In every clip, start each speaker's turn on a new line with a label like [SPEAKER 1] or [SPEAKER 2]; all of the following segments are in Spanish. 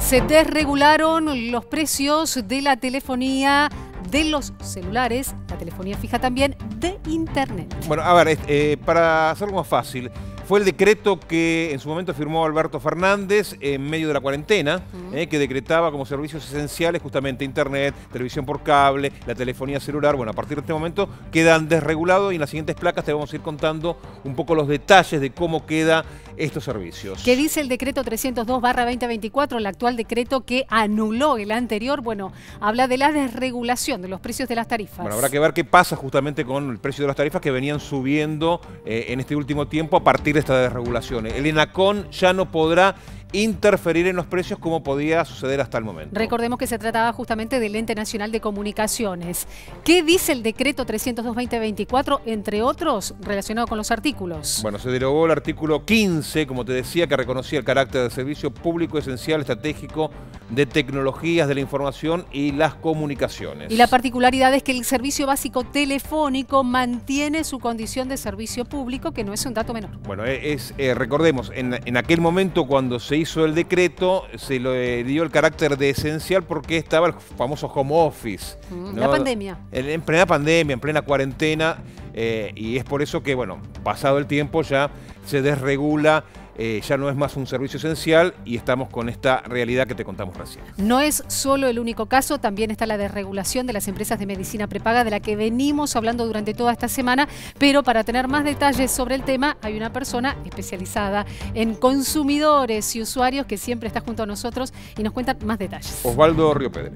[SPEAKER 1] Se desregularon los precios de la telefonía, de los celulares, la telefonía fija también, de Internet.
[SPEAKER 2] Bueno, a ver, eh, para hacerlo más fácil, fue el decreto que en su momento firmó Alberto Fernández en medio de la cuarentena, eh, que decretaba como servicios esenciales justamente internet, televisión por cable, la telefonía celular. Bueno, a partir de este momento quedan desregulados y en las siguientes placas te vamos a ir contando un poco los detalles de cómo queda estos servicios.
[SPEAKER 1] ¿Qué dice el decreto 302-2024, el actual decreto que anuló el anterior? Bueno, habla de la desregulación de los precios de las tarifas. Bueno, habrá que
[SPEAKER 2] ver qué pasa justamente con el precio de las tarifas que venían subiendo eh, en este último tiempo a partir de esta estas El INACON ya no podrá interferir en los precios como podía suceder hasta el momento.
[SPEAKER 1] Recordemos que se trataba justamente del Ente Nacional de Comunicaciones. ¿Qué dice el decreto 302-2024, entre otros, relacionado con los artículos?
[SPEAKER 2] Bueno, se derogó el artículo 15, como te decía, que reconocía el carácter de servicio público esencial, estratégico de tecnologías de la información y las comunicaciones. Y
[SPEAKER 1] la particularidad es que el servicio básico telefónico mantiene su condición de servicio público, que no es un dato menor.
[SPEAKER 2] Bueno, e-, es, eh, recordemos, en, aquel momento cuando se hizo el decreto, se le eh, dio el carácter de esencial porque estaba el famoso home office. Mm, la pandemia. En, plena pandemia, en plena cuarentena, eh, y es por eso que, bueno, pasado el tiempo ya se desregula eh, ya no es más un servicio esencial y estamos con esta realidad que te contamos recién.
[SPEAKER 1] No es solo el único caso, también está la desregulación de las empresas de medicina prepaga de la que venimos hablando durante toda esta semana, pero para tener más detalles sobre el tema hay una persona especializada en consumidores y usuarios que siempre está junto a nosotros y nos cuenta más detalles.
[SPEAKER 3] Osvaldo Río Pérez.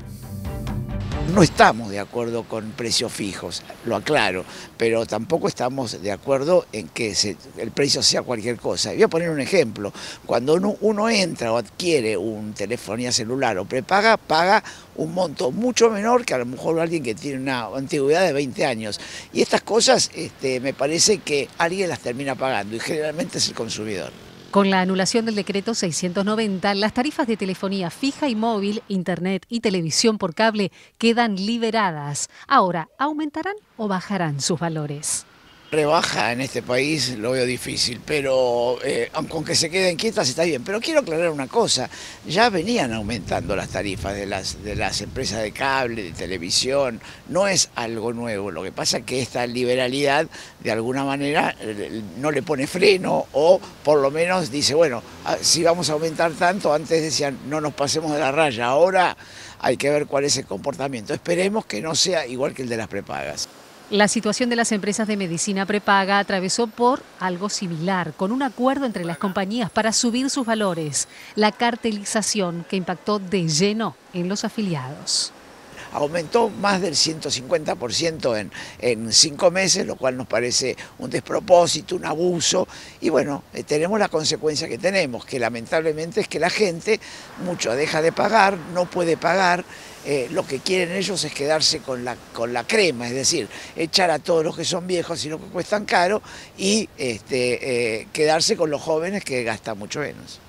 [SPEAKER 3] No estamos de acuerdo con precios fijos, lo aclaro, pero tampoco estamos de acuerdo en que el precio sea cualquier cosa. Voy a poner un ejemplo. Cuando uno, entra o adquiere un telefonía celular o prepaga, paga un monto mucho menor que a lo mejor alguien que tiene una antigüedad de 20 años. Y estas cosas este, me parece que alguien las termina pagando y generalmente es el consumidor.
[SPEAKER 1] Con la anulación del decreto 690, las tarifas de telefonía fija y móvil, internet y televisión por cable quedan liberadas. Ahora, ¿aumentarán o bajarán sus valores?
[SPEAKER 3] rebaja en este país lo veo difícil, pero eh, aunque se queden quietas está bien. Pero quiero aclarar una cosa, ya venían aumentando las tarifas de las, de las empresas de cable, de televisión, no es algo nuevo, lo que pasa es que esta liberalidad de alguna manera eh, no le pone freno o por lo menos dice, bueno, ah, si vamos a aumentar tanto, antes decían no nos pasemos de la raya, ahora hay que ver cuál es el comportamiento. Esperemos que no sea igual que el de las prepagas.
[SPEAKER 1] La situación de las empresas de medicina prepaga atravesó por algo similar, con un acuerdo entre las compañías para subir sus valores, la cartelización que impactó de lleno en los afiliados
[SPEAKER 3] aumentó más del 150% en, en cinco meses, lo cual nos parece un despropósito, un abuso, y bueno, eh, tenemos la consecuencia que tenemos, que lamentablemente es que la gente mucho deja de pagar, no puede pagar, eh, lo que quieren ellos es quedarse con la, crema, es decir, echar a todos los que son viejos y los que cuestan caro y este, eh, quedarse con los jóvenes que gastan mucho menos.